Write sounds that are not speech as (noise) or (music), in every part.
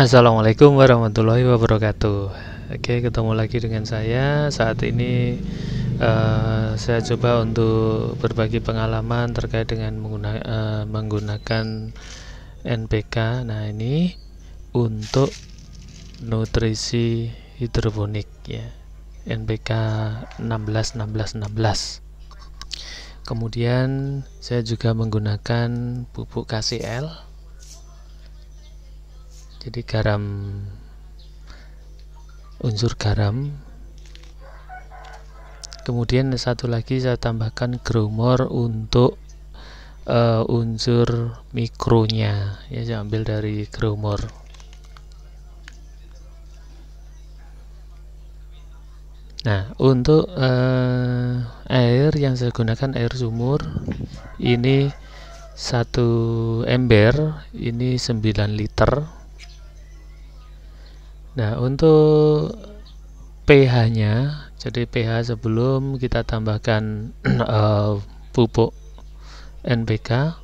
Assalamualaikum warahmatullahi wabarakatuh. Oke, ketemu lagi dengan saya. Saat ini uh, saya coba untuk berbagi pengalaman terkait dengan mengguna, uh, menggunakan NPK. Nah, ini untuk nutrisi hidroponik ya. NPK 16 16 16. Kemudian saya juga menggunakan pupuk KCL jadi garam unsur garam kemudian satu lagi saya tambahkan grumor untuk uh, unsur mikronya ya saya ambil dari grumor nah untuk uh, air yang saya gunakan air sumur ini satu ember ini 9 liter Nah, untuk pH-nya, jadi pH sebelum kita tambahkan uh, (clears throat) pupuk NPK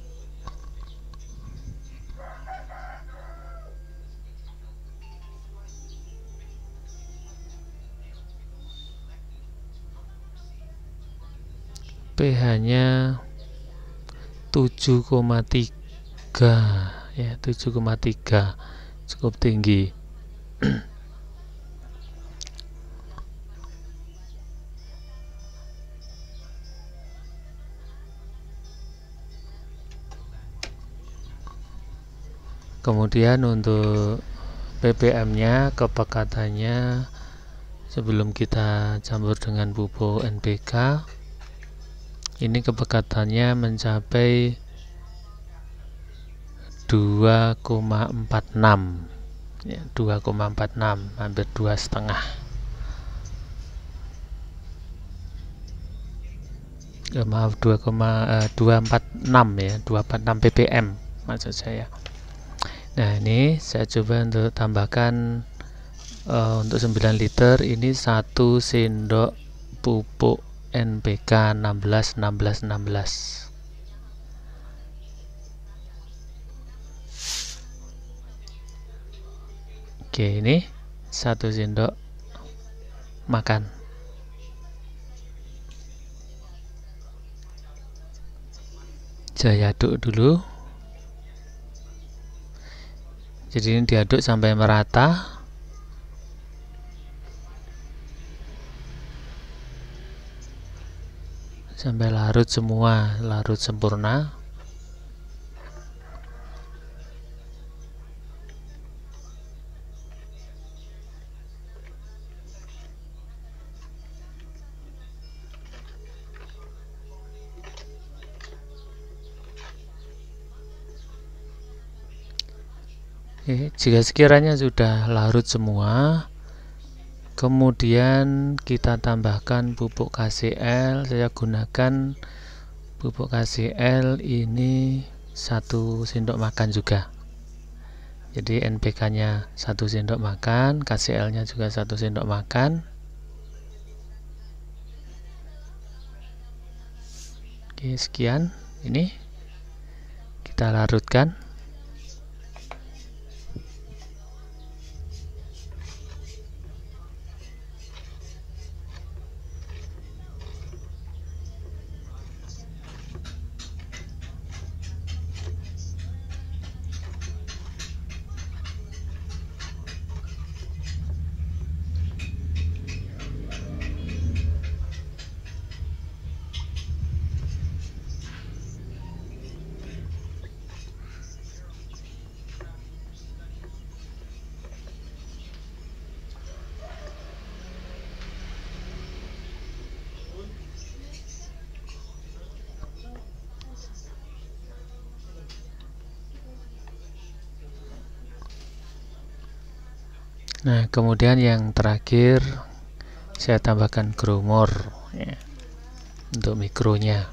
pH-nya 7,3 ya 7,3 cukup tinggi kemudian untuk ppm nya kepekatannya sebelum kita campur dengan pupuk NPK ini kepekatannya mencapai 2,46 2,46 ya, hampir dua setengah ya, maaf 2,246 eh, ya 246 ppm maksud saya nah ini saya coba untuk tambahkan uh, untuk 9 liter ini satu sendok pupuk NPK 16 16 16 Oke, ini satu sendok makan. Saya aduk dulu. Jadi ini diaduk sampai merata. sampai larut semua, larut sempurna. Oke, jika sekiranya sudah larut semua, kemudian kita tambahkan pupuk KCl. Saya gunakan pupuk KCl ini satu sendok makan juga. Jadi NPK-nya satu sendok makan, KCl-nya juga satu sendok makan. Oke, sekian. Ini kita larutkan. Nah, kemudian yang terakhir saya tambahkan more ya, untuk mikronya.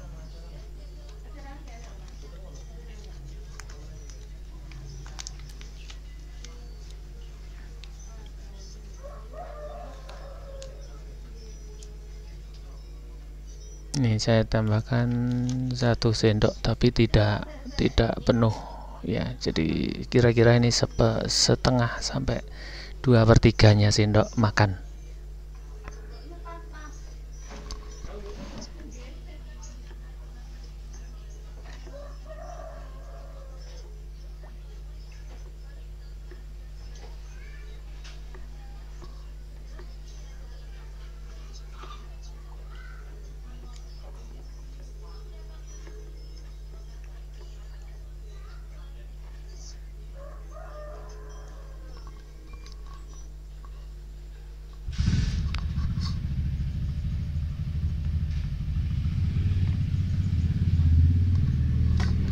ini saya tambahkan satu sendok tapi tidak tidak penuh ya jadi kira-kira ini sepe, setengah sampai dua per 3 sendok makan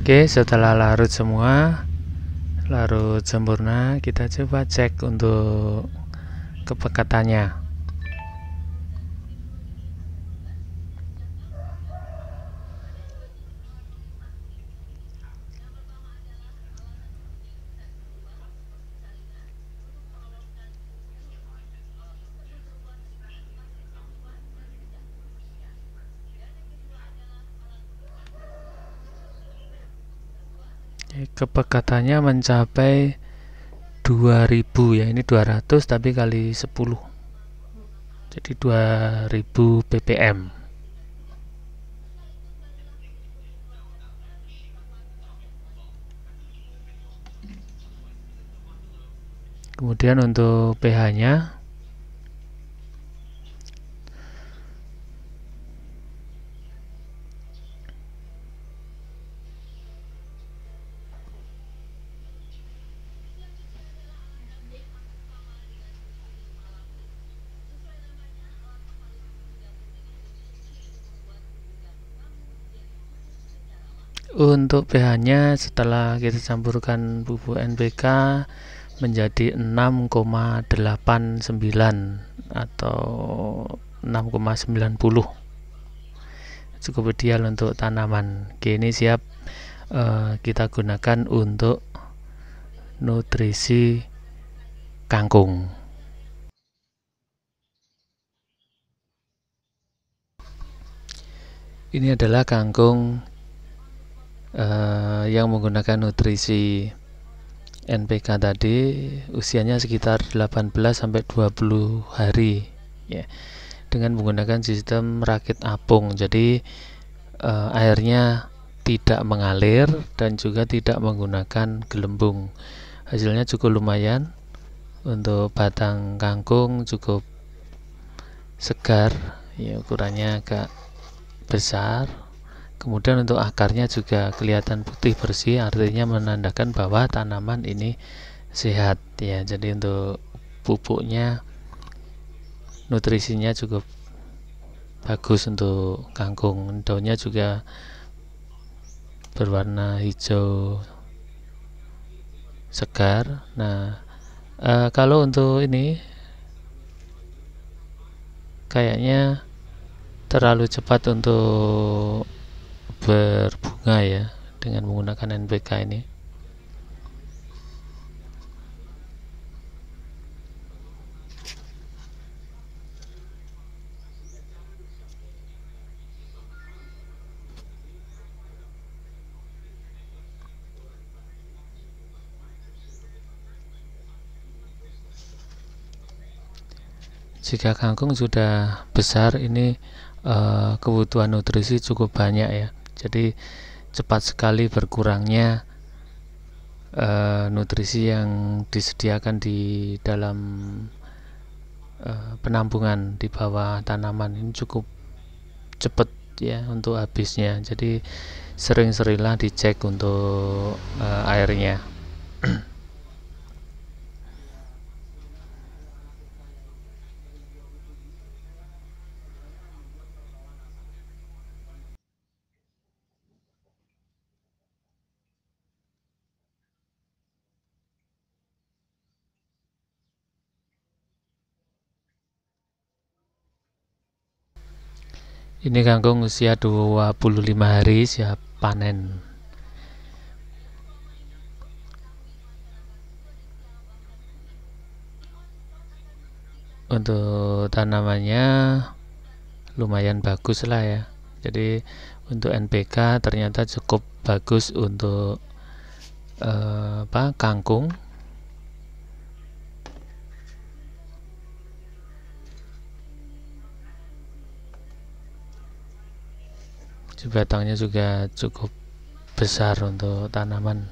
Oke, setelah larut semua, larut sempurna, kita coba cek untuk kepekatannya. kepekatannya mencapai 2000 ya ini 200 tapi kali 10 jadi 2000 ppm kemudian untuk pH nya untuk pH nya setelah kita campurkan bubuk NPK menjadi 6,89 atau 6,90 cukup ideal untuk tanaman kini siap eh, kita gunakan untuk nutrisi kangkung ini adalah kangkung uh, yang menggunakan nutrisi NPK tadi usianya sekitar 18 sampai 20 hari ya. Dengan menggunakan sistem rakit apung. Jadi uh, airnya tidak mengalir dan juga tidak menggunakan gelembung. Hasilnya cukup lumayan untuk batang kangkung cukup segar, ya ukurannya agak besar Kemudian untuk akarnya juga kelihatan putih bersih artinya menandakan bahwa tanaman ini sehat ya. Jadi untuk pupuknya nutrisinya cukup bagus untuk kangkung. Daunnya juga berwarna hijau segar. Nah, e, kalau untuk ini kayaknya terlalu cepat untuk berbunga ya dengan menggunakan NPK ini jika kangkung sudah besar ini eh, kebutuhan nutrisi cukup banyak ya jadi cepat sekali berkurangnya e, nutrisi yang disediakan di dalam e, penampungan di bawah tanaman ini cukup cepat ya untuk habisnya. Jadi sering-seringlah dicek untuk e, airnya. Ini kangkung usia 25 hari siap panen. Untuk tanamannya lumayan bagus lah ya. Jadi untuk NPK ternyata cukup bagus untuk eh, apa kangkung batangnya juga cukup besar untuk tanaman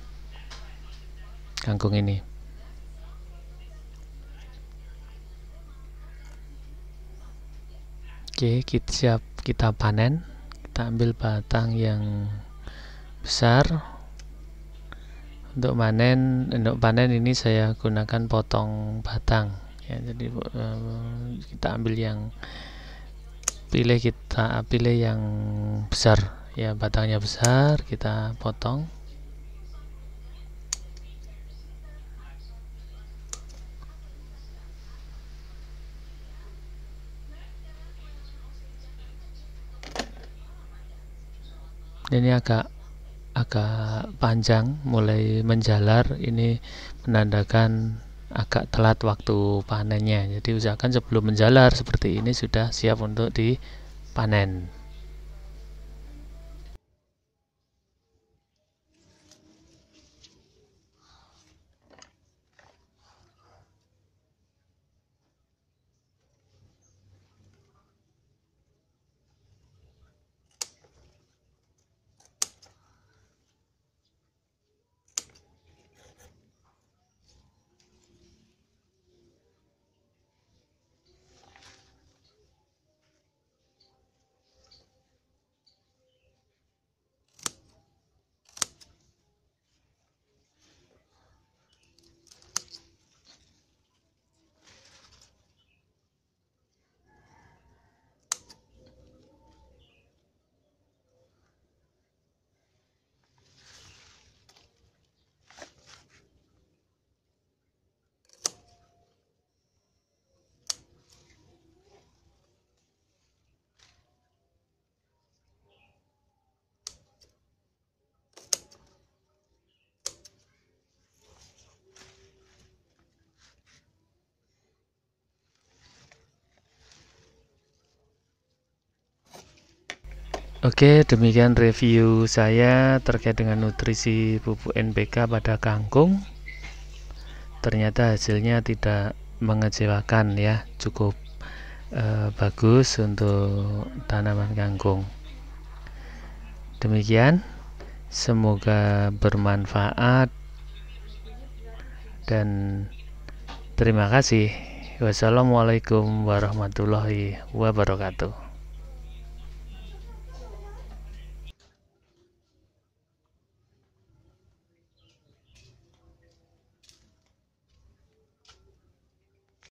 kangkung ini oke kita siap kita panen kita ambil batang yang besar untuk panen untuk panen ini saya gunakan potong batang ya jadi eh, kita ambil yang pilih kita pilih yang besar ya batangnya besar kita potong ini agak agak panjang mulai menjalar ini menandakan agak telat waktu panennya jadi usahakan sebelum menjalar seperti ini sudah siap untuk dipanen Oke, demikian review saya terkait dengan nutrisi pupuk NPK pada kangkung. Ternyata hasilnya tidak mengecewakan ya, cukup eh, bagus untuk tanaman kangkung. Demikian, semoga bermanfaat dan terima kasih. Wassalamualaikum warahmatullahi wabarakatuh.